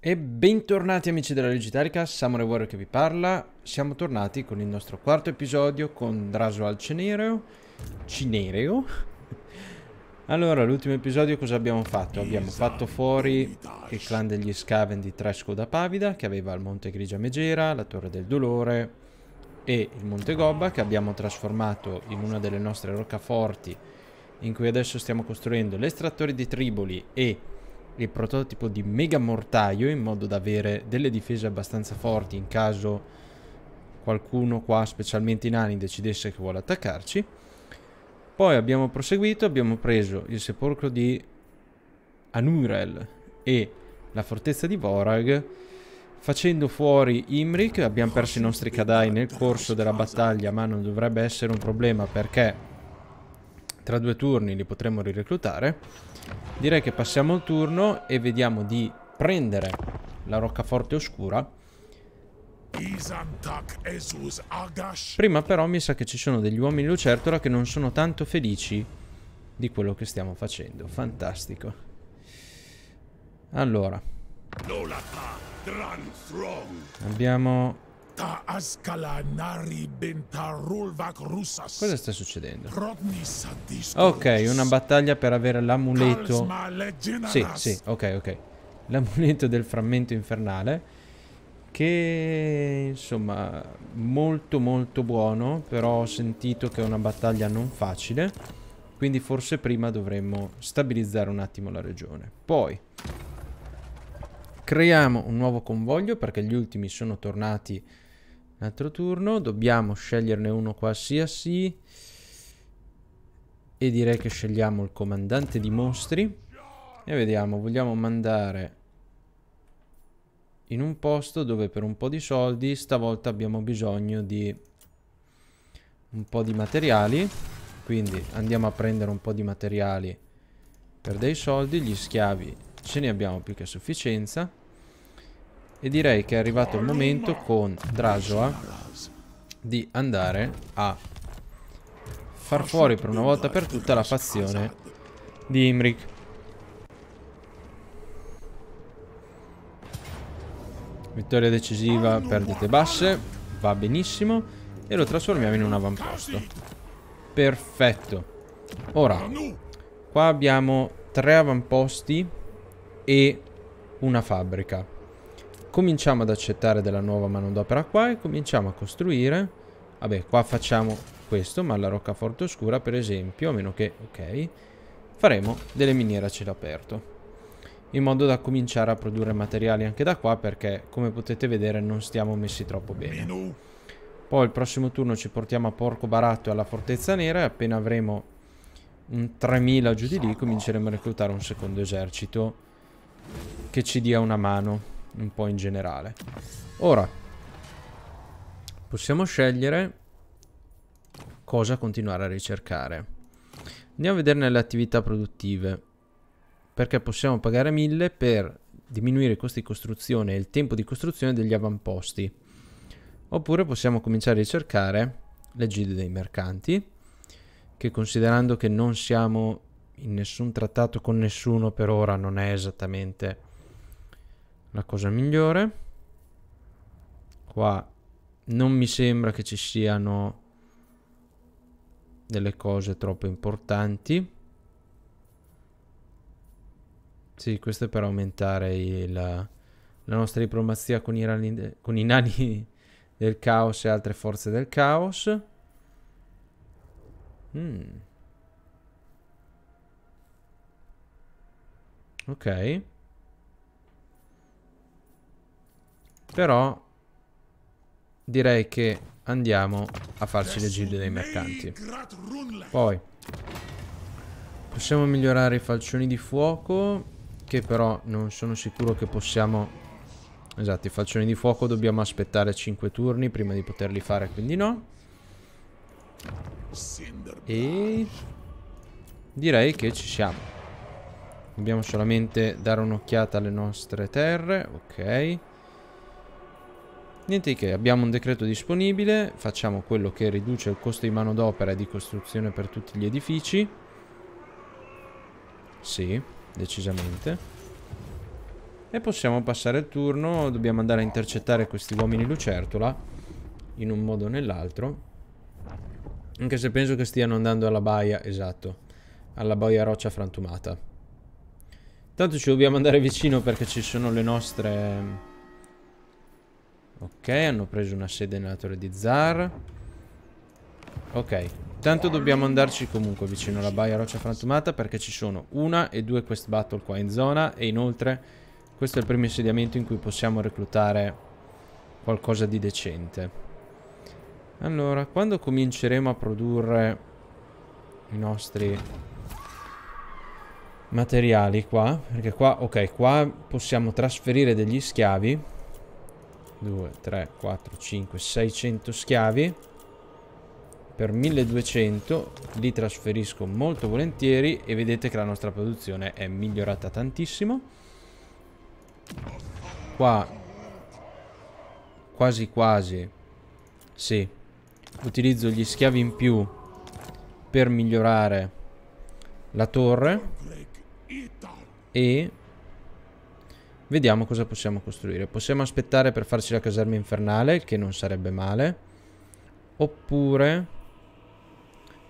E bentornati amici della Legitarica, Samurai Warrior che vi parla. Siamo tornati con il nostro quarto episodio con Drasual Cenereo. Cinereo. Allora, l'ultimo episodio cosa abbiamo fatto? Abbiamo fatto fuori il clan degli Scaven di Tresco da Pavida, che aveva il Monte Grigia Megera, la Torre del Dolore e il Monte Gobba, che abbiamo trasformato in una delle nostre roccaforti, in cui adesso stiamo costruendo l'estrattore di Triboli e il prototipo di mega mortaio in modo da avere delle difese abbastanza forti in caso qualcuno qua, specialmente in Ani, decidesse che vuole attaccarci. Poi abbiamo proseguito, abbiamo preso il sepolcro di Anurel e la fortezza di Vorag, facendo fuori Imric, abbiamo perso i nostri Kadai nel corso della battaglia, ma non dovrebbe essere un problema perché tra due turni li potremo rireclutare. Direi che passiamo il turno e vediamo di prendere la roccaforte oscura. Prima però mi sa che ci sono degli uomini lucertola che non sono tanto felici di quello che stiamo facendo. Fantastico. Allora. Abbiamo Ata Ascala Nari Bentarulvak Rusas. Cosa sta succedendo? Ok, una battaglia per avere l'amuleto. Sì, sì, ok, ok. L'amuleto del frammento infernale. Che insomma, molto molto buono. Però ho sentito che è una battaglia non facile. Quindi forse prima dovremmo stabilizzare un attimo la regione. Poi creiamo un nuovo convoglio perché gli ultimi sono tornati un altro turno. Dobbiamo sceglierne uno qualsiasi. E direi che scegliamo il comandante di mostri. E vediamo, vogliamo mandare in un posto dove per un po' di soldi stavolta abbiamo bisogno di un po' di materiali. Quindi andiamo a prendere un po' di materiali per dei soldi. Gli schiavi ce ne abbiamo più che sufficienza. E direi che è arrivato il momento con Drasoa di andare a far fuori per una volta per tutta la fazione di Imric. Vittoria decisiva, perdite basse, va benissimo e lo trasformiamo in un avamposto. Perfetto. Ora, qua abbiamo tre avamposti e una fabbrica cominciamo ad accettare della nuova manodopera qua e cominciamo a costruire. Vabbè, qua facciamo questo, ma alla roccaforte oscura, per esempio, a meno che, ok, faremo delle miniere a cielo aperto. In modo da cominciare a produrre materiali anche da qua, perché, come potete vedere, non stiamo messi troppo bene. Poi il prossimo turno ci portiamo a Porco Baratto e alla Fortezza Nera e appena avremo un 3000 giù di lì cominceremo a reclutare un secondo esercito che ci dia una mano un po' in generale. Ora, possiamo scegliere cosa continuare a ricercare. Andiamo a vedere nelle attività produttive, perché possiamo pagare 1000 per diminuire i costi di costruzione e il tempo di costruzione degli avamposti. Oppure possiamo cominciare a ricercare le gilde dei mercanti, che considerando che non siamo in nessun trattato con nessuno per ora non è esattamente la cosa migliore. Qua non mi sembra che ci siano delle cose troppo importanti. Sì, questo è per aumentare il, la nostra diplomazia con i, rani, con i nani del caos e altre forze del caos. Mm. Ok. Però direi che andiamo a farci le gilde dei mercanti. Poi possiamo migliorare i falcioni di fuoco che però non sono sicuro che possiamo... Esatto, i falcioni di fuoco dobbiamo aspettare 5 turni prima di poterli fare, quindi no. E direi che ci siamo. Dobbiamo solamente dare un'occhiata alle nostre terre, ok. Niente di che, abbiamo un decreto disponibile, facciamo quello che riduce il costo di manodopera e di costruzione per tutti gli edifici. Sì, decisamente. E possiamo passare il turno, dobbiamo andare a intercettare questi uomini lucertola, in un modo o nell'altro. Anche se penso che stiano andando alla baia, esatto, alla baia roccia frantumata. Tanto ci dobbiamo andare vicino perché ci sono le nostre Ok, hanno preso una sede nella torre di Zar. Ok, tanto dobbiamo andarci comunque vicino alla baia roccia frantumata perché ci sono una e due quest battle qua in zona e inoltre questo è il primo insediamento in cui possiamo reclutare qualcosa di decente. Allora, quando cominceremo a produrre i nostri materiali qua? Perché qua, ok, qua possiamo trasferire degli schiavi 2, 3, 4, 5, 600 schiavi per 1200 li trasferisco molto volentieri e vedete che la nostra produzione è migliorata tantissimo qua quasi quasi sì utilizzo gli schiavi in più per migliorare la torre e Vediamo cosa possiamo costruire. Possiamo aspettare per farci la caserma infernale, che non sarebbe male. Oppure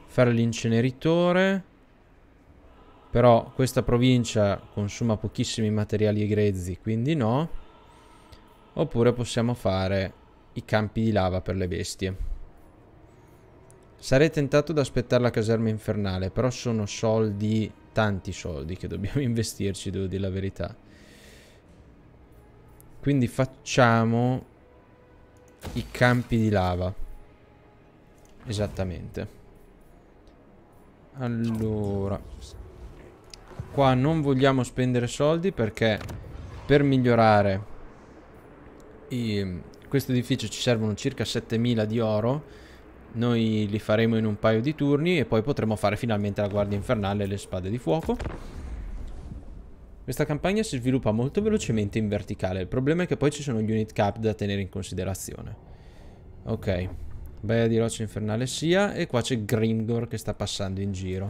fare l'inceneritore. Però questa provincia consuma pochissimi materiali grezzi, quindi no. Oppure possiamo fare i campi di lava per le bestie. Sarei tentato ad aspettare la caserma infernale, però sono soldi, tanti soldi che dobbiamo investirci, devo dire la verità. Quindi facciamo i campi di lava. Esattamente. Allora. Qua non vogliamo spendere soldi perché per migliorare i, questo edificio ci servono circa 7000 di oro. Noi li faremo in un paio di turni e poi potremo fare finalmente la guardia infernale e le spade di fuoco. Questa campagna si sviluppa molto velocemente in verticale, il problema è che poi ci sono gli unit cap da tenere in considerazione. Ok, Baia di roccia infernale sia, e qua c'è Grimgor che sta passando in giro.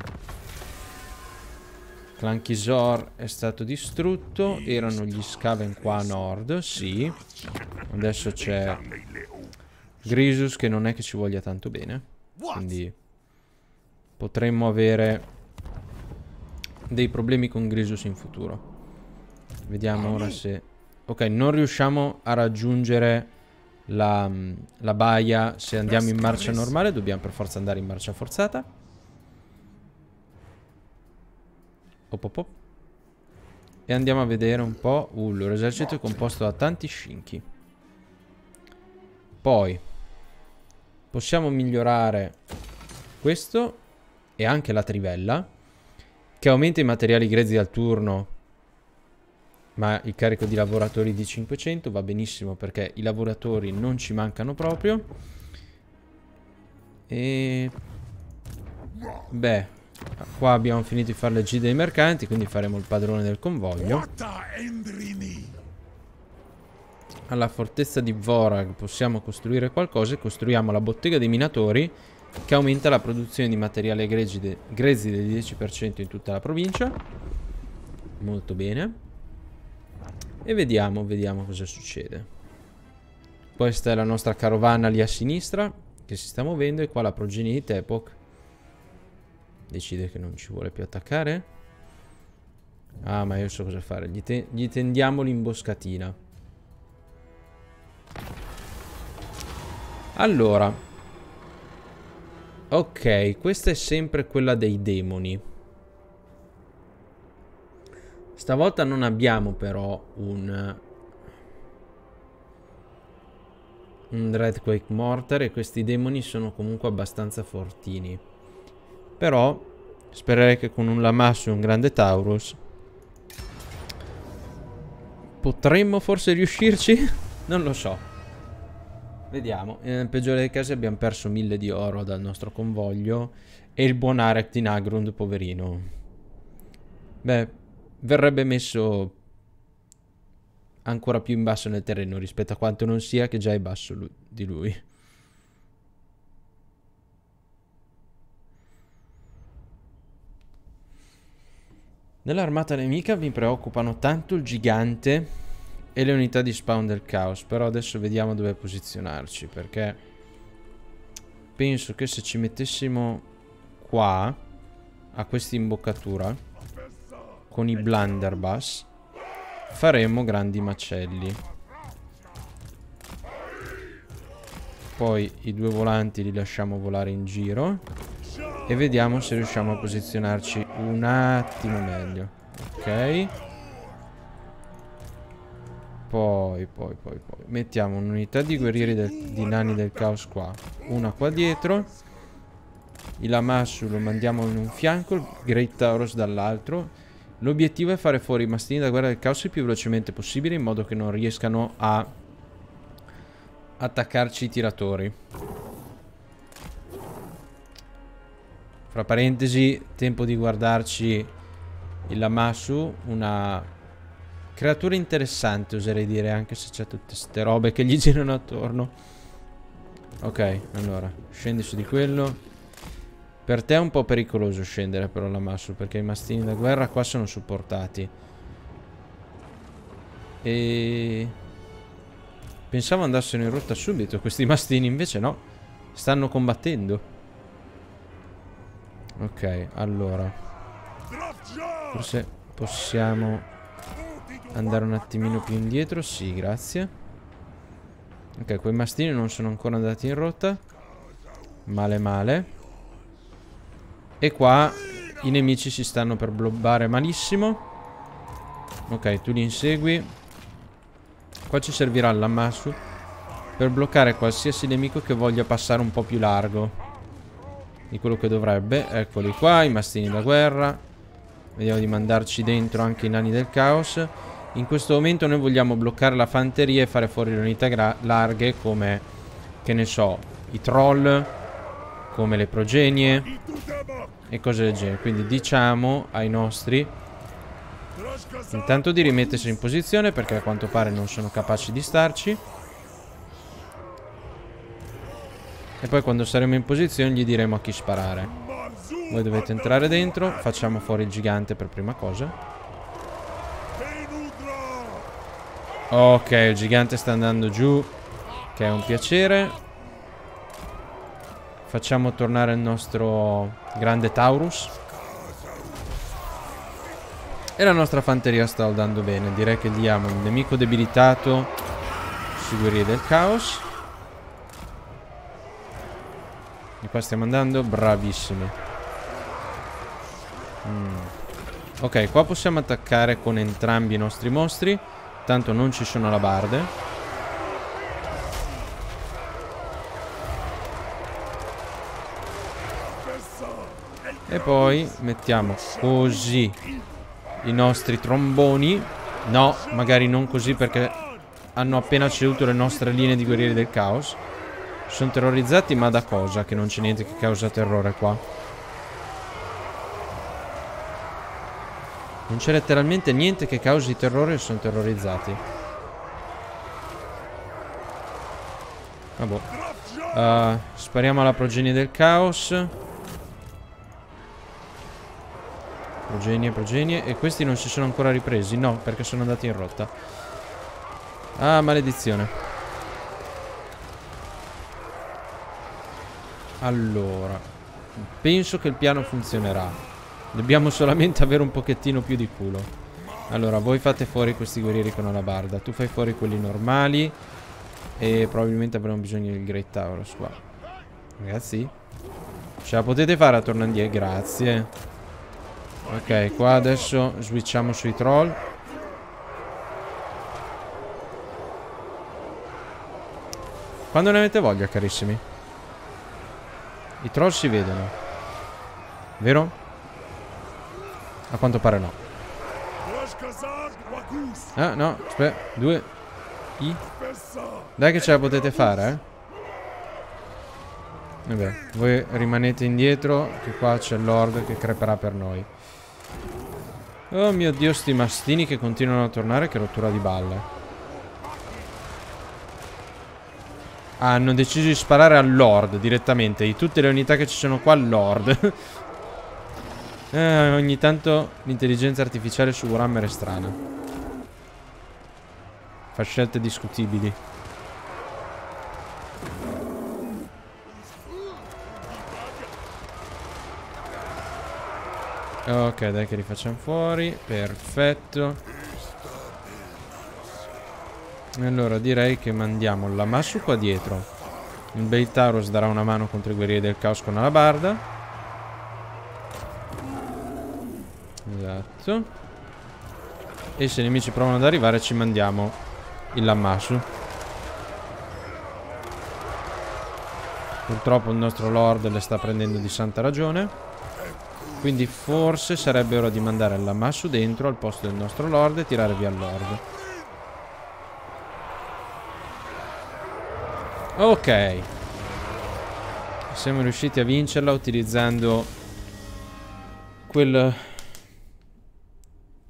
Clan Kizor è stato distrutto, erano gli Scaven qua a nord, sì. Adesso c'è Grisus che non è che ci voglia tanto bene, quindi potremmo avere dei problemi con Grisus in futuro. Vediamo ah, ora se... Ok, non riusciamo a raggiungere la, mm, la baia se andiamo in marcia normale. Dobbiamo per forza andare in marcia forzata. Op, op, op. E andiamo a vedere un po'. Uh, l'esercito è composto da tanti scinchi. Poi possiamo migliorare questo e anche la trivella che aumenta i materiali grezzi al turno ma il carico di lavoratori di 500 va benissimo perché i lavoratori non ci mancano proprio e beh qua abbiamo finito di fare le G dei mercanti quindi faremo il padrone del convoglio alla fortezza di Vorag possiamo costruire qualcosa costruiamo la bottega dei minatori che aumenta la produzione di materiale grezzi del 10% in tutta la provincia. Molto bene. E vediamo, vediamo cosa succede. Questa è la nostra carovana lì a sinistra che si sta muovendo e qua la progenie di Tepok decide che non ci vuole più attaccare. Ah, ma io so cosa fare. Gli, te gli tendiamo l'imboscatina. Allora, Ok, questa è sempre quella dei demoni. Stavolta non abbiamo però un... Un Dreadquake Mortar e questi demoni sono comunque abbastanza fortini. Però spererei che con un Lamassu e un grande Taurus potremmo forse riuscirci? non lo so. Vediamo, eh, nel peggiore dei casi abbiamo perso mille di oro dal nostro convoglio e il buon Arek di Nagrund, poverino. Beh, verrebbe messo ancora più in basso nel terreno rispetto a quanto non sia che già è basso lui, di lui. Nell'armata nemica vi preoccupano tanto il gigante e le unità di spawn del caos. Però adesso vediamo dove posizionarci, perché penso che se ci mettessimo qua, a questa imboccatura, con i blunderbuss, faremmo grandi macelli. Poi i due volanti li lasciamo volare in giro e vediamo se riusciamo a posizionarci un attimo meglio. Ok. Poi, poi, poi, poi. Mettiamo un'unità di guerrieri del, di nani del caos qua. Una qua dietro. Il Lamassu lo mandiamo in un fianco, il Great Taurus dall'altro. L'obiettivo è fare fuori i mastini da guerra del caos il più velocemente possibile in modo che non riescano a attaccarci i tiratori. Fra parentesi, tempo di guardarci il Lamassu, una Creatura interessante oserei dire Anche se c'è tutte ste robe che gli girano attorno Ok allora Scendi su di quello Per te è un po' pericoloso scendere però la Massu Perché i mastini da guerra qua sono supportati E... Pensavo andassero in rotta subito Questi mastini invece no Stanno combattendo Ok allora Forse possiamo andare un attimino più indietro? Sì, grazie. Ok, quei mastini non sono ancora andati in rotta. Male male. E qua i nemici si stanno per blobbare malissimo. Ok, tu li insegui. Qua ci servirà l'ammasso per bloccare qualsiasi nemico che voglia passare un po' più largo di quello che dovrebbe. Eccoli qua, i mastini da guerra. Vediamo di mandarci dentro anche i nani del caos. In questo momento noi vogliamo bloccare la fanteria e fare fuori le unità larghe come, che ne so, i troll, come le progenie e cose del genere. Quindi diciamo ai nostri intanto di rimettersi in posizione perché a quanto pare non sono capaci di starci. E poi quando saremo in posizione gli diremo a chi sparare. Voi dovete entrare dentro, facciamo fuori il gigante per prima cosa. Ok, il gigante sta andando giù. Che è un piacere. Facciamo tornare il nostro grande Taurus. E la nostra fanteria sta andando bene. Direi che diamo un nemico debilitato. Su guerrieri del caos. E qua stiamo andando bravissimi. Mm. Ok, qua possiamo attaccare con entrambi i nostri mostri. Tanto non ci sono alabarde. E poi mettiamo così i nostri tromboni. No, magari non così perché hanno appena ceduto le nostre linee di guerrieri del caos. Sono terrorizzati, ma da cosa? Che non c'è niente che causa terrore qua. Non c'è letteralmente niente che causi terrore e sono terrorizzati. Ah boh. Uh, spariamo alla progenie del caos. Progenie, progenie. E questi non si sono ancora ripresi. No, perché sono andati in rotta. Ah, maledizione. Allora. Penso che il piano funzionerà. Dobbiamo solamente avere un pochettino più di culo. Allora, voi fate fuori questi guerrieri con la barda. Tu fai fuori quelli normali. E probabilmente avremo bisogno del Great Taurus qua. Ragazzi. Ce la potete fare a tornare indietro? Grazie. Ok, qua adesso switchiamo sui troll. Quando ne avete voglia, carissimi. I troll si vedono. Vero? A quanto pare no. Ah, no, aspetta, due. I. Dai che ce la potete fare, eh. Vabbè, voi rimanete indietro, che qua c'è il Lord che creperà per noi. Oh mio Dio, sti mastini che continuano a tornare, che rottura di balle. Ah, hanno deciso di sparare al Lord direttamente. Di tutte le unità che ci sono qua, al Lord. Eh, ogni tanto l'intelligenza artificiale su Warhammer è strana. Fa scelte discutibili. Ok, dai che li facciamo fuori. Perfetto. Allora, direi che mandiamo la Masu qua dietro. Il Bel darà una mano contro i guerrieri del caos con la barda. Esatto. E se i nemici provano ad arrivare ci mandiamo il Lammasu. Purtroppo il nostro Lord le sta prendendo di santa ragione. Quindi forse sarebbe ora di mandare il Lammasu dentro al posto del nostro Lord e tirare via il Lord. Ok. Siamo riusciti a vincerla utilizzando quel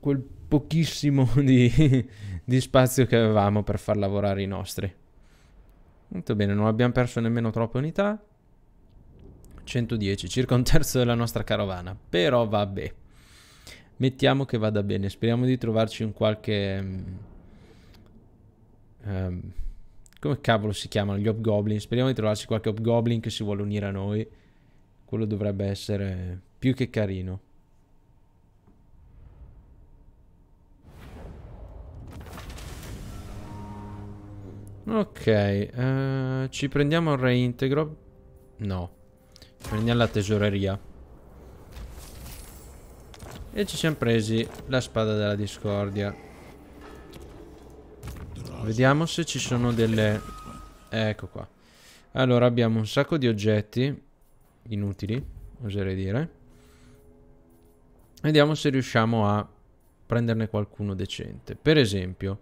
quel pochissimo di, di spazio che avevamo per far lavorare i nostri. Molto bene, non abbiamo perso nemmeno troppe unità. 110, circa un terzo della nostra carovana. Però vabbè. Mettiamo che vada bene. Speriamo di trovarci un qualche... Um, come cavolo si chiamano gli Hobgoblin? Speriamo di trovarci qualche Hobgoblin che si vuole unire a noi. Quello dovrebbe essere più che carino. Ok, uh, ci prendiamo il reintegro? No. Prendiamo la tesoreria. E ci siamo presi la spada della discordia. Vediamo se ci sono delle... Ecco qua. Allora abbiamo un sacco di oggetti inutili, oserei dire. Vediamo se riusciamo a prenderne qualcuno decente. Per esempio...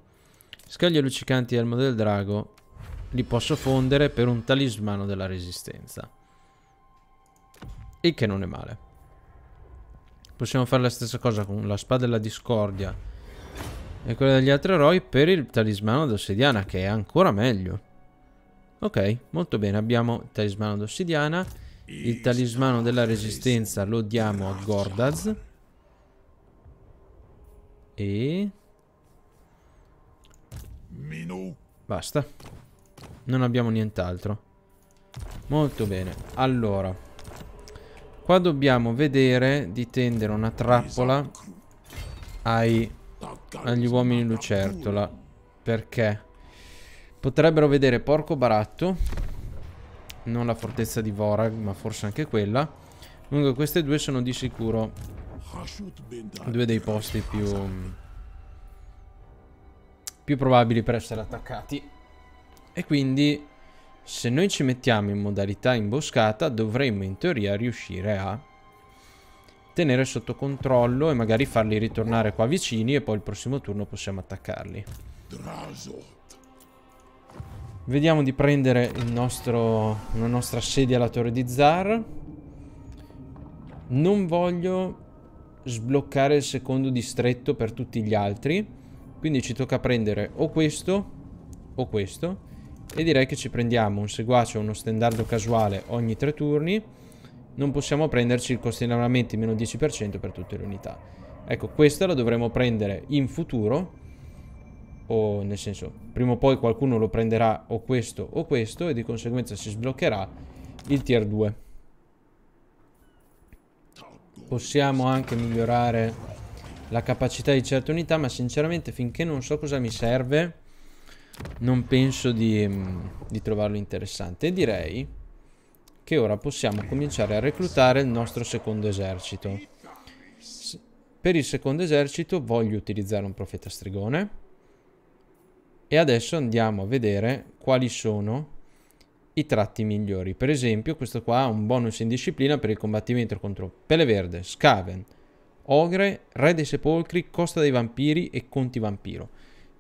Scaglie luccicanti e elmo del drago li posso fondere per un talismano della resistenza. Il che non è male. Possiamo fare la stessa cosa con la spada della discordia e quella degli altri eroi per il talismano d'ossidiana, che è ancora meglio. Ok, molto bene, abbiamo il talismano d'ossidiana, il talismano della resistenza lo diamo a Gordaz. E... Menu. Basta. Non abbiamo nient'altro. Molto bene. Allora. Qua dobbiamo vedere di tendere una trappola esatto. ai, agli uomini lucertola. Perché? Potrebbero vedere porco baratto. Non la fortezza di Vorag, ma forse anche quella. Comunque queste due sono di sicuro due dei posti più più probabili per essere attaccati. E quindi se noi ci mettiamo in modalità imboscata dovremmo in teoria riuscire a tenere sotto controllo e magari farli ritornare qua vicini e poi il prossimo turno possiamo attaccarli. Vediamo di prendere nostro, la nostra sedia alla torre di Zar. Non voglio sbloccare il secondo distretto per tutti gli altri quindi ci tocca prendere o questo o questo. E direi che ci prendiamo un seguace o uno stendardo casuale ogni tre turni. Non possiamo prenderci il costo di armamenti meno 10% per tutte le unità. Ecco, questa la dovremo prendere in futuro. O nel senso, prima o poi qualcuno lo prenderà o questo o questo e di conseguenza si sbloccherà il tier 2. Possiamo anche migliorare la capacità di certe unità, ma sinceramente finché non so cosa mi serve, non penso di, mm, di trovarlo interessante. E direi che ora possiamo cominciare a reclutare il nostro secondo esercito. Per il secondo esercito voglio utilizzare un profeta stregone. E adesso andiamo a vedere quali sono i tratti migliori. Per esempio, questo qua ha un bonus in disciplina per il combattimento contro Pele Verde, Scaven, Ogre, Re dei Sepolcri, Costa dei Vampiri e Conti Vampiro,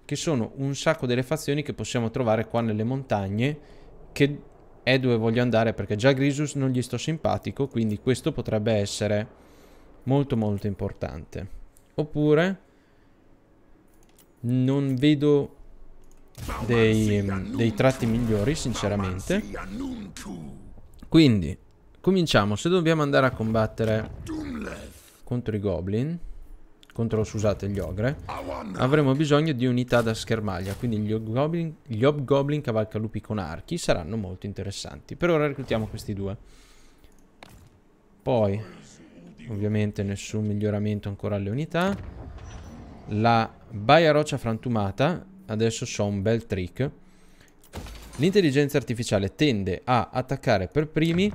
che sono un sacco delle fazioni che possiamo trovare qua nelle montagne, che è dove voglio andare perché già Grisus non gli sto simpatico, quindi questo potrebbe essere molto molto importante. Oppure non vedo dei, dei tratti migliori, sinceramente. Quindi, cominciamo. Se dobbiamo andare a combattere contro i goblin contro, scusate, gli ogre avremo bisogno di unità da schermaglia quindi gli hobgoblin, gli hobgoblin cavalcalupi con archi saranno molto interessanti per ora reclutiamo questi due poi ovviamente nessun miglioramento ancora alle unità la baia roccia frantumata adesso so un bel trick L'intelligenza artificiale tende a attaccare per primi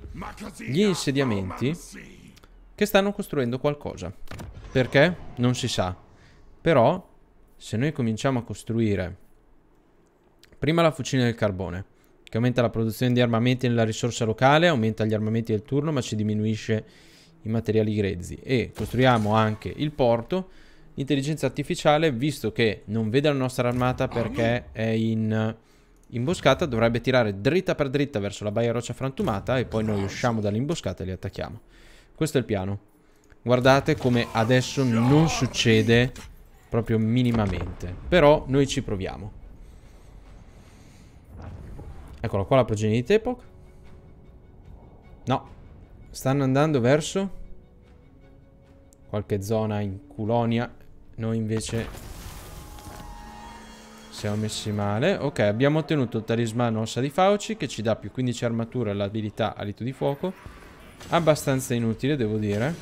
gli insediamenti che stanno costruendo qualcosa. Perché? Non si sa. Però, se noi cominciamo a costruire prima la fucina del carbone, che aumenta la produzione di armamenti nella risorsa locale, aumenta gli armamenti del turno, ma ci diminuisce i materiali grezzi. E costruiamo anche il porto, l'intelligenza artificiale, visto che non vede la nostra armata perché è in imboscata, dovrebbe tirare dritta per dritta verso la baia roccia frantumata e poi noi usciamo dall'imboscata e li attacchiamo. Questo è il piano. Guardate come adesso non succede proprio minimamente. Però noi ci proviamo. Eccola qua la progenie di Tepoc. No. Stanno andando verso qualche zona in Culonia. Noi invece siamo messi male. Ok, abbiamo ottenuto il talismano ossa di Fauci che ci dà più 15 armature e l'abilità alito di fuoco. Abbastanza inutile, devo dire.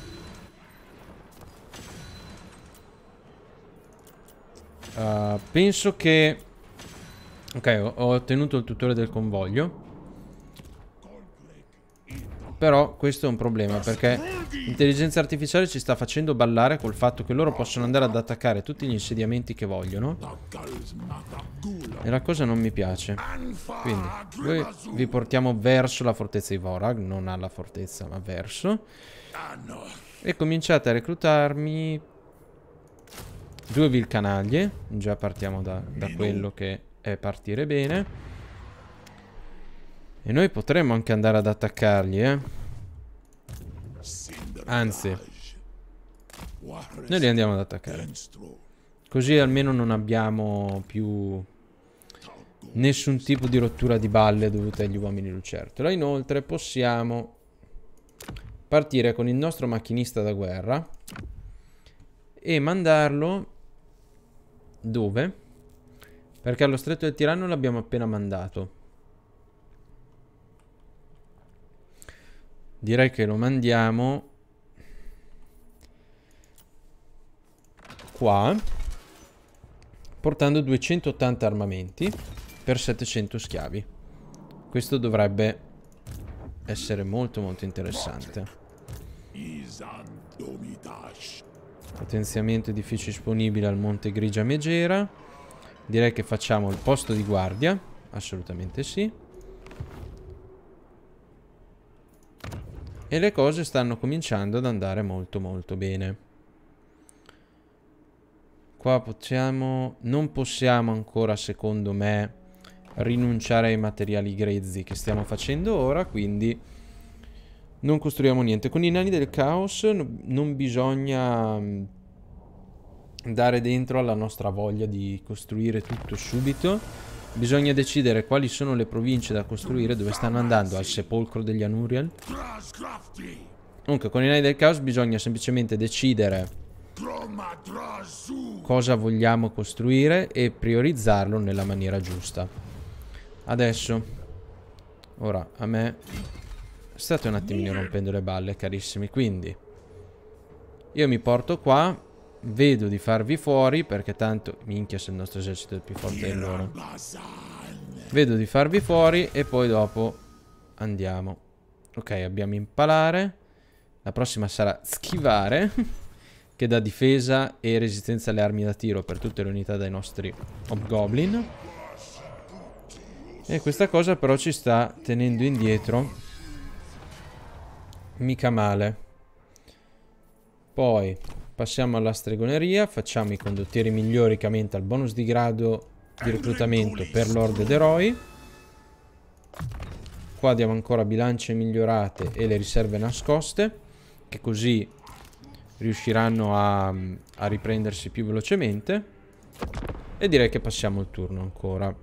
Uh, penso che... Ok, ho ottenuto il tutore del convoglio. Però questo è un problema perché l'intelligenza artificiale ci sta facendo ballare col fatto che loro possono andare ad attaccare tutti gli insediamenti che vogliono. E la cosa non mi piace. Quindi noi vi portiamo verso la fortezza di Vorag, non alla fortezza ma verso. E cominciate a reclutarmi due vilcanaglie. Già partiamo da, da quello che è partire bene. E noi potremmo anche andare ad attaccargli, eh. Anzi. Noi li andiamo ad attaccare. Così almeno non abbiamo più nessun tipo di rottura di balle dovuta agli uomini lucertola. Inoltre possiamo partire con il nostro macchinista da guerra e mandarlo dove? Perché allo stretto del tiranno l'abbiamo appena mandato. Direi che lo mandiamo qua portando 280 armamenti per 700 schiavi. Questo dovrebbe essere molto molto interessante. Potenziamento edificio disponibile al Monte Grigia Megera. Direi che facciamo il posto di guardia. Assolutamente sì. e le cose stanno cominciando ad andare molto molto bene. Qua possiamo, non possiamo ancora secondo me rinunciare ai materiali grezzi che stiamo facendo ora, quindi non costruiamo niente. Con i nani del caos non bisogna mm, dare dentro alla nostra voglia di costruire tutto subito Bisogna decidere quali sono le province da costruire dove stanno andando al sepolcro degli Anuriel. Comunque con i Nai del Caos bisogna semplicemente decidere cosa vogliamo costruire e priorizzarlo nella maniera giusta. Adesso, ora a me state un attimino rompendo le balle carissimi, quindi io mi porto qua Vedo di farvi fuori perché tanto... Minchia se il nostro esercito è più forte di loro. Vedo di farvi fuori e poi dopo andiamo. Ok, abbiamo impalare. La prossima sarà schivare. che dà difesa e resistenza alle armi da tiro per tutte le unità dai nostri Hobgoblin. E questa cosa però ci sta tenendo indietro. Mica male. Poi Passiamo alla stregoneria, facciamo i condottieri migliori che aumenta il bonus di grado di reclutamento per Lord ed Eroi. Qua diamo ancora bilance migliorate e le riserve nascoste, che così riusciranno a, a riprendersi più velocemente. E direi che passiamo il turno ancora.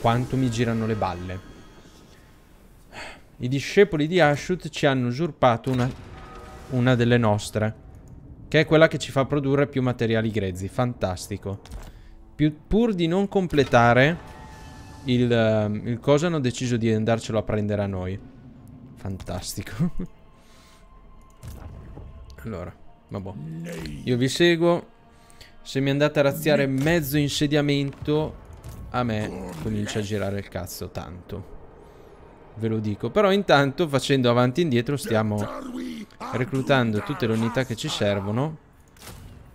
Quanto mi girano le balle. I discepoli di Ashut ci hanno usurpato una, una delle nostre. Che è quella che ci fa produrre più materiali grezzi. Fantastico. Più, pur di non completare il, ehm, il coso hanno deciso di andarcelo a prendere a noi. Fantastico. allora, vabbè. Io vi seguo. Se mi andate a razziare mezzo insediamento a me comincia a girare il cazzo tanto. Ve lo dico. Però intanto facendo avanti e indietro stiamo reclutando tutte le unità che ci servono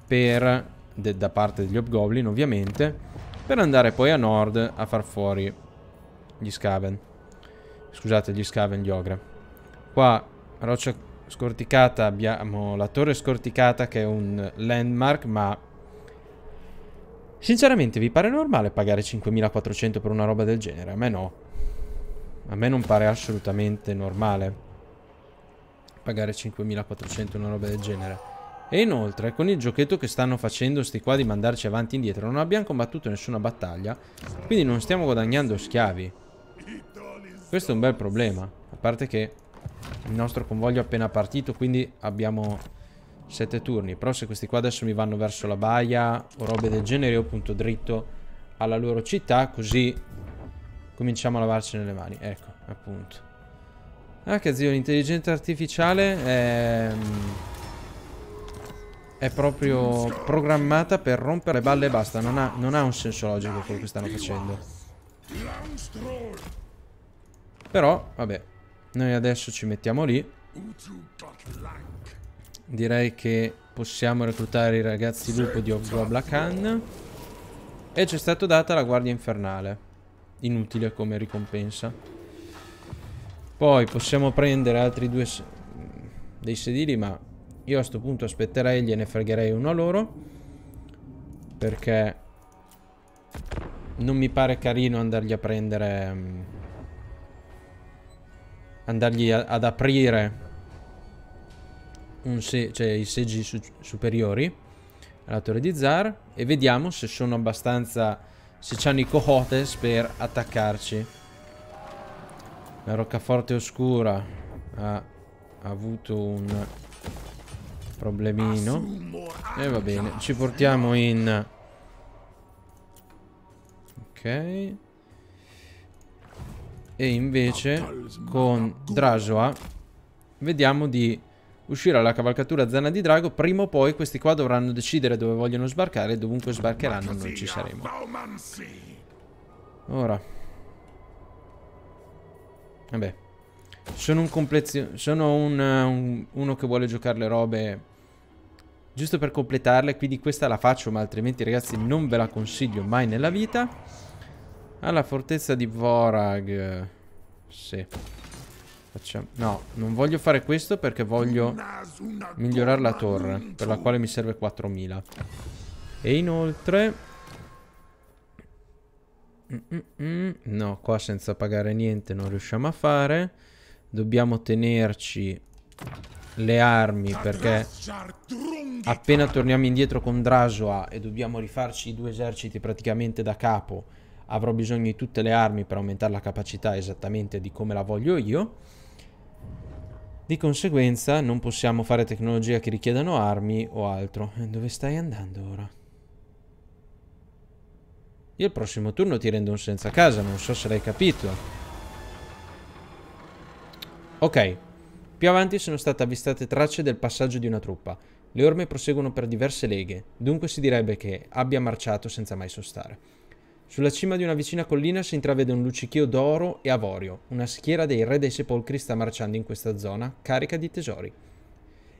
per, da parte degli Hobgoblin ovviamente, per andare poi a nord a far fuori gli Scaven. Scusate, gli Scaven, gli Ogre. Qua, roccia scorticata, abbiamo la torre scorticata che è un landmark, ma Sinceramente, vi pare normale pagare 5400 per una roba del genere? A me no. A me non pare assolutamente normale pagare 5400 una roba del genere. E inoltre, con il giochetto che stanno facendo sti qua di mandarci avanti e indietro, non abbiamo combattuto nessuna battaglia, quindi non stiamo guadagnando schiavi. Questo è un bel problema, a parte che il nostro convoglio è appena partito, quindi abbiamo Sette turni. Però se questi qua adesso mi vanno verso la baia o robe del genere, io punto dritto alla loro città, così cominciamo a lavarcene le mani. Ecco, appunto. Ah, che zio, l'intelligenza artificiale è... Mm, è... proprio programmata per rompere le balle e basta. Non ha, non ha un senso logico quello che stanno facendo. Però, vabbè, noi adesso ci mettiamo lì direi che possiamo reclutare i ragazzi lupo di Ogbobla Khan. E ci è stata data la guardia infernale. Inutile come ricompensa. Poi possiamo prendere altri due dei sedili, ma io a questo punto aspetterei, gliene fregherei uno a loro. Perché non mi pare carino andargli a prendere... Um, andargli a ad aprire cioè i seggi su superiori alla torre di Zar e vediamo se sono abbastanza se hanno i cohotes per attaccarci la roccaforte oscura ha avuto un problemino e va bene ci portiamo in ok e invece con Drasoa vediamo di uscirà la cavalcatura Zana di Drago, prima o poi questi qua dovranno decidere dove vogliono sbarcare e dovunque sbarcheranno non ci saremo. Ora. Vabbè. Sono un complezionista. Sono un, eh, un, uno che vuole giocare le robe giusto per completarle, quindi questa la faccio, ma altrimenti ragazzi non ve la consiglio mai nella vita. Alla fortezza di Vorag. Eh, sì. Facciamo... No, non voglio fare questo perché voglio migliorare la torre, per la quale mi serve 4000. E inoltre... Mm, mm, mm. No, qua senza pagare niente non riusciamo a fare. Dobbiamo tenerci le armi perché appena torniamo indietro con Drasoa e dobbiamo rifarci i due eserciti praticamente da capo, avrò bisogno di tutte le armi per aumentare la capacità esattamente di come la voglio io. Di conseguenza non possiamo fare tecnologia che richiedano armi o altro. Eh, dove stai andando ora? Io il prossimo turno ti rendo un senza casa, non so se l'hai capito. Ok. Più avanti sono state avvistate tracce del passaggio di una truppa. Le orme proseguono per diverse leghe, dunque si direbbe che abbia marciato senza mai sostare. Sulla cima di una vicina collina si intravede un luccichio d'oro e avorio. Una schiera dei re dei sepolcri sta marciando in questa zona, carica di tesori.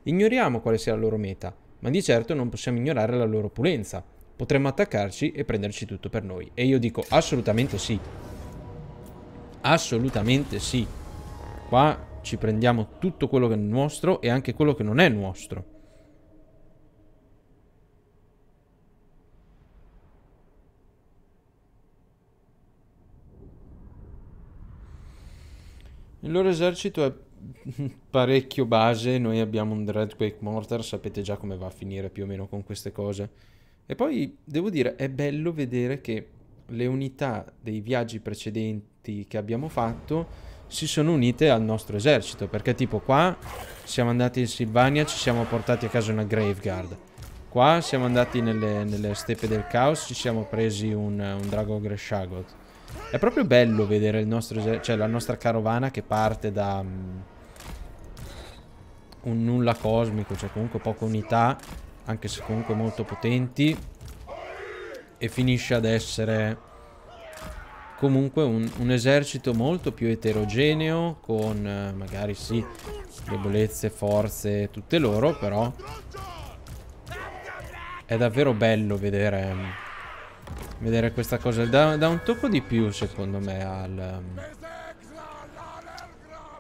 Ignoriamo quale sia la loro meta, ma di certo non possiamo ignorare la loro opulenza. Potremmo attaccarci e prenderci tutto per noi. E io dico assolutamente sì. Assolutamente sì. Qua ci prendiamo tutto quello che è nostro e anche quello che non è nostro. Il loro esercito è parecchio base, noi abbiamo un Dreadquake Mortar, sapete già come va a finire più o meno con queste cose. E poi, devo dire, è bello vedere che le unità dei viaggi precedenti che abbiamo fatto si sono unite al nostro esercito, perché tipo qua siamo andati in Silvania, ci siamo portati a casa una Graveguard. Qua siamo andati nelle, nelle steppe del caos, ci siamo presi un, un Drago Greshagot. È proprio bello vedere il nostro, cioè, la nostra carovana che parte da um, un nulla cosmico, cioè comunque poche unità, anche se comunque molto potenti, e finisce ad essere comunque un, un esercito molto più eterogeneo, con eh, magari sì, debolezze, forze, tutte loro, però è davvero bello vedere... Mm, vedere questa cosa. Da, da un tocco di più, secondo me, al, um,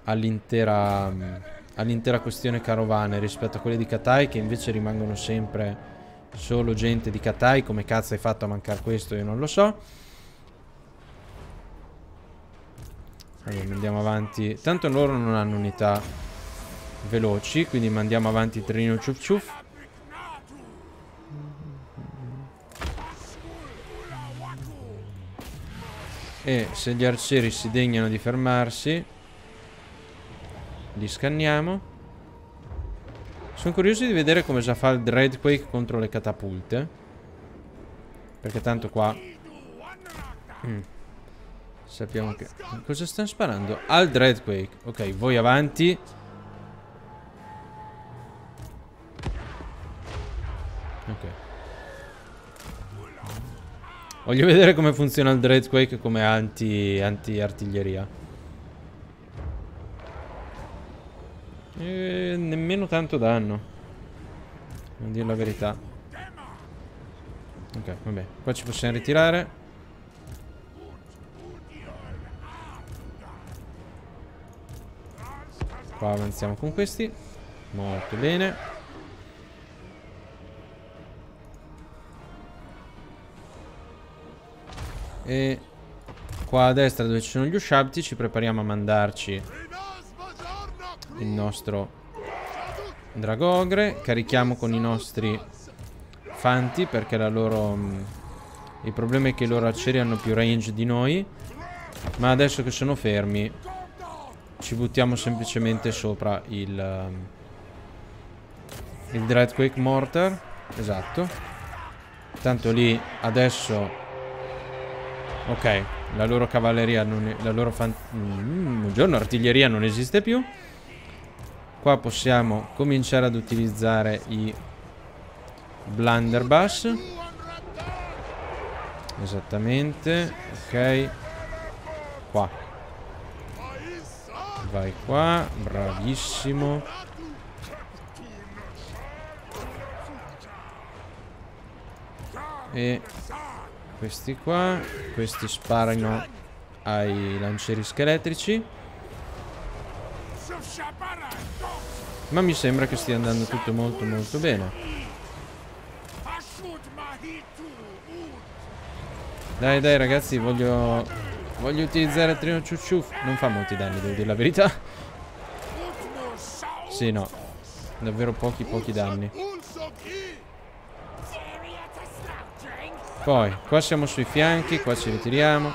all'intera um, all questione carovane rispetto a quelle di Katai, che invece rimangono sempre solo gente di Katai. Come cazzo hai fatto a mancare questo? Io non lo so. Allora, andiamo avanti. Tanto loro non hanno unità veloci, quindi mandiamo avanti il trenino ciup ciup. E se gli arcieri si degnano di fermarsi Li scanniamo sono curioso di vedere come già fa il Dreadquake contro le catapulte Perché tanto qua mm. Sappiamo che Cosa stanno sparando? Al Dreadquake Ok, voi avanti Ok Voglio vedere come funziona il Dreadquake come anti-artiglieria. Anti nemmeno tanto danno. Non dire la verità. Ok, vabbè. Qua ci possiamo ritirare. Qua avanziamo con questi. Molto bene. E qua a destra dove ci sono gli usciabiti ci prepariamo a mandarci il nostro Dragogre. Carichiamo con i nostri fanti perché la loro... Mm, il problema è che i loro arcieri hanno più range di noi. Ma adesso che sono fermi ci buttiamo semplicemente sopra il... Mm, il Dreadquake Mortar. Esatto. Tanto lì adesso Ok, la loro cavalleria non è, la loro fan... Mm, buongiorno, artiglieria non esiste più. Qua possiamo cominciare ad utilizzare i blunderbuss. Esattamente, ok. Qua. Vai qua, bravissimo. E questi qua Questi sparano ai lancieri scheletrici Ma mi sembra che stia andando tutto molto molto bene Dai dai ragazzi voglio Voglio utilizzare Trino Ciucciu Non fa molti danni devo dire la verità Sì no Davvero pochi pochi danni poi, qua siamo sui fianchi, qua ci ritiriamo.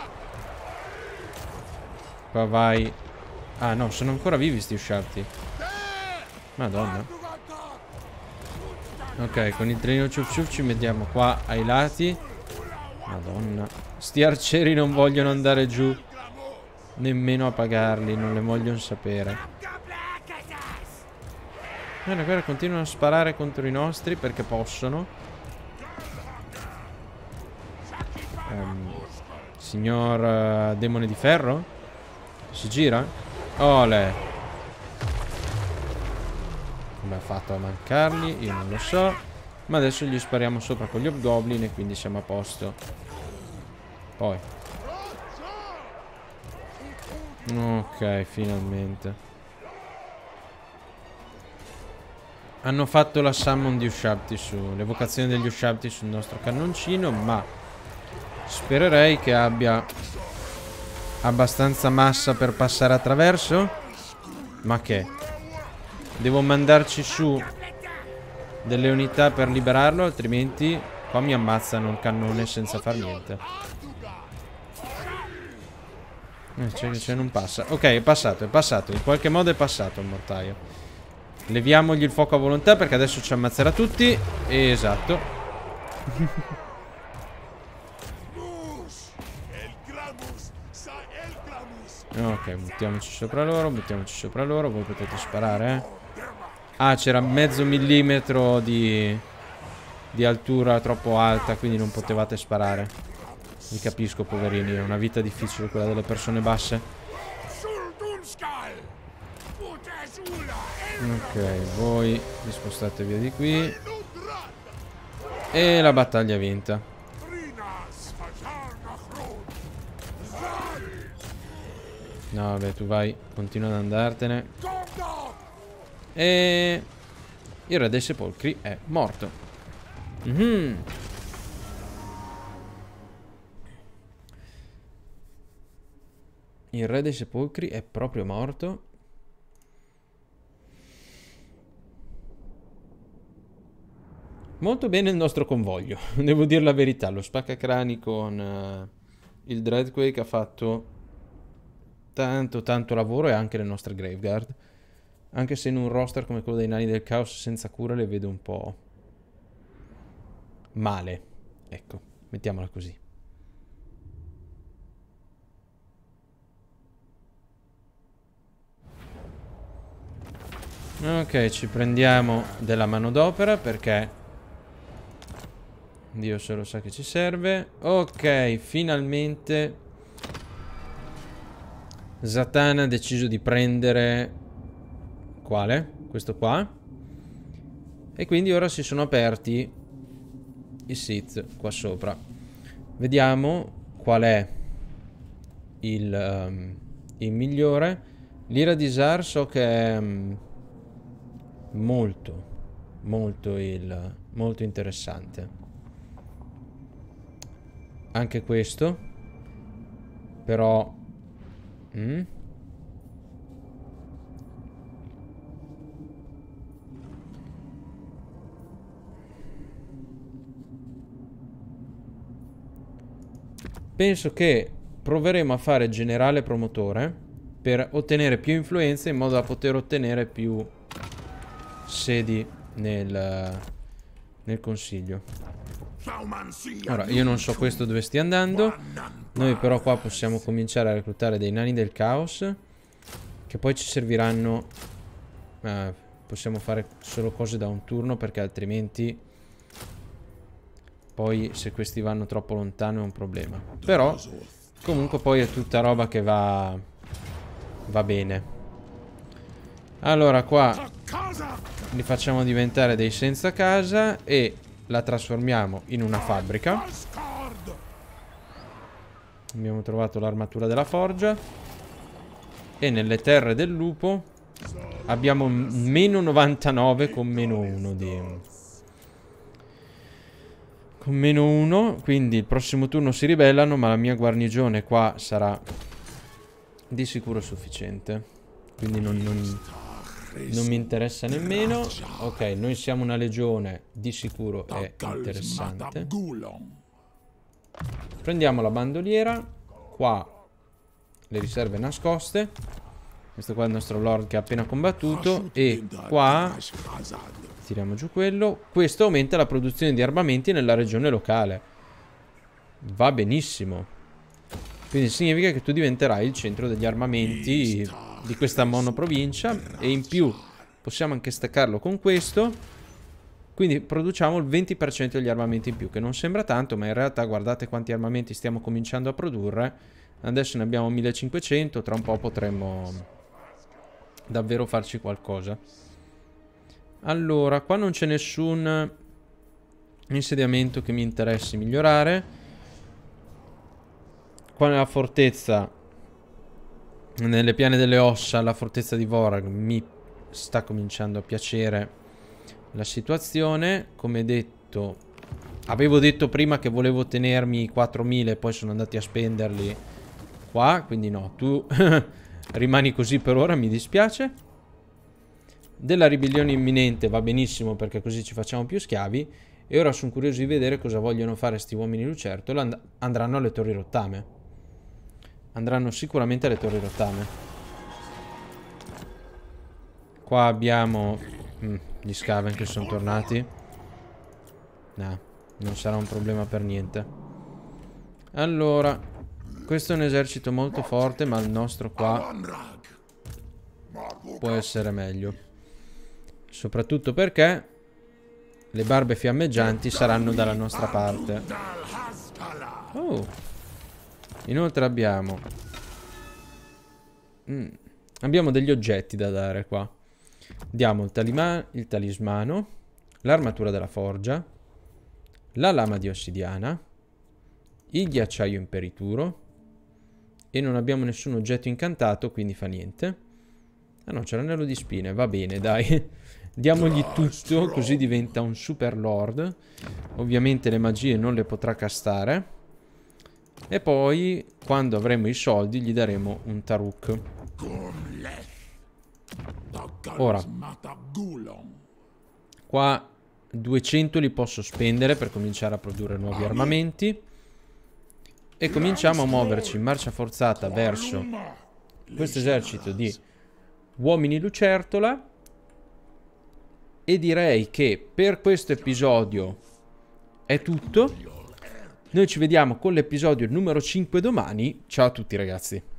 Qua vai. Ah no, sono ancora vivi sti usciati. Madonna. Ok, con il treno ciup ciup ci mettiamo qua ai lati. Madonna. Sti arcieri non vogliono andare giù. Nemmeno a pagarli, non le vogliono sapere. Bene, eh, guarda, continuano a sparare contro i nostri perché possono. signor eh, demone di ferro? Si gira? Ole! Come ha fatto a mancarli? Io non lo so. Ma adesso gli spariamo sopra con gli obgoblin e quindi siamo a posto. Poi. Ok, finalmente. Hanno fatto la summon di Ushabti su l'evocazione degli Ushabti sul nostro cannoncino, ma Spererei che abbia abbastanza massa per passare attraverso. Ma che? Devo mandarci su delle unità per liberarlo, altrimenti qua mi ammazzano il cannone senza far niente. cioè, non passa. Ok, è passato, è passato. In qualche modo è passato il mortaio. Leviamogli il fuoco a volontà perché adesso ci ammazzerà tutti. E esatto. Ok, buttiamoci sopra loro, buttiamoci sopra loro. Voi potete sparare. Eh? Ah, c'era mezzo millimetro di, di altura troppo alta, quindi non potevate sparare. Vi capisco, poverini. È una vita difficile quella delle persone basse. Ok, voi vi spostate via di qui. E la battaglia vinta. No, vabbè, tu vai, continua ad andartene. E... Il re dei sepolcri è morto. Mm -hmm. Il re dei sepolcri è proprio morto. Molto bene il nostro convoglio, devo dire la verità, lo spaccacrani con uh, il Dreadquake ha fatto tanto tanto lavoro e anche le nostre Graveguard. Anche se in un roster come quello dei Nani del Caos senza cura le vedo un po' male. Ecco, mettiamola così. Ok, ci prendiamo della manodopera perché Dio solo sa che ci serve. Ok, finalmente Zatanna ha deciso di prendere... Quale? Questo qua. E quindi ora si sono aperti i Sith qua sopra. Vediamo qual è il, um, il migliore. L'ira di Zar so che è um, molto, molto, il, molto interessante. Anche questo. Però Mm? Penso che proveremo a fare generale promotore per ottenere più influenza in modo da poter ottenere più sedi nel, nel consiglio. Ora, io non so questo dove stia andando. Noi però qua possiamo cominciare a reclutare dei nani del caos. Che poi ci serviranno... Eh, possiamo fare solo cose da un turno perché altrimenti... Poi se questi vanno troppo lontano è un problema. Però comunque poi è tutta roba che va... Va bene. Allora qua li facciamo diventare dei senza casa e la trasformiamo in una fabbrica. Abbiamo trovato l'armatura della forgia. E nelle terre del lupo abbiamo meno 99 con meno 1 di... Con meno 1, quindi il prossimo turno si ribellano, ma la mia guarnigione qua sarà di sicuro sufficiente. Quindi non... non non mi interessa nemmeno. Ok, noi siamo una legione, di sicuro è interessante. Prendiamo la bandoliera. Qua le riserve nascoste. Questo qua è il nostro lord che ha appena combattuto. E qua tiriamo giù quello. Questo aumenta la produzione di armamenti nella regione locale. Va benissimo. Quindi significa che tu diventerai il centro degli armamenti di questa monoprovincia e in più possiamo anche staccarlo con questo quindi produciamo il 20% degli armamenti in più che non sembra tanto ma in realtà guardate quanti armamenti stiamo cominciando a produrre adesso ne abbiamo 1500 tra un po' potremmo davvero farci qualcosa allora qua non c'è nessun insediamento che mi interessi migliorare qua nella fortezza nelle piane delle ossa la fortezza di Vorag mi sta cominciando a piacere la situazione come detto avevo detto prima che volevo tenermi i 4000 e poi sono andati a spenderli qua quindi no tu rimani così per ora mi dispiace della ribellione imminente va benissimo perché così ci facciamo più schiavi e ora sono curioso di vedere cosa vogliono fare sti uomini lucertola and andranno alle torri rottame andranno sicuramente alle torri rottame. Qua abbiamo mm, gli scaven che sono tornati. No, non sarà un problema per niente. Allora, questo è un esercito molto forte, ma il nostro qua può essere meglio. Soprattutto perché le barbe fiammeggianti saranno dalla nostra parte. Oh. Inoltre abbiamo... Mm. Abbiamo degli oggetti da dare qua. Diamo il, talima... il talismano, l'armatura della forgia, la lama di ossidiana, il ghiacciaio imperituro e non abbiamo nessun oggetto incantato, quindi fa niente. Ah no, c'è l'anello di spine, va bene, dai. Diamogli tutto, così diventa un super lord. Ovviamente le magie non le potrà castare. E poi, quando avremo i soldi, gli daremo un Taruk. Ora. Qua 200 li posso spendere per cominciare a produrre nuovi armamenti. E cominciamo a muoverci in marcia forzata verso questo esercito di uomini lucertola. E direi che per questo episodio è tutto. Noi ci vediamo con l'episodio numero 5 domani. Ciao a tutti ragazzi.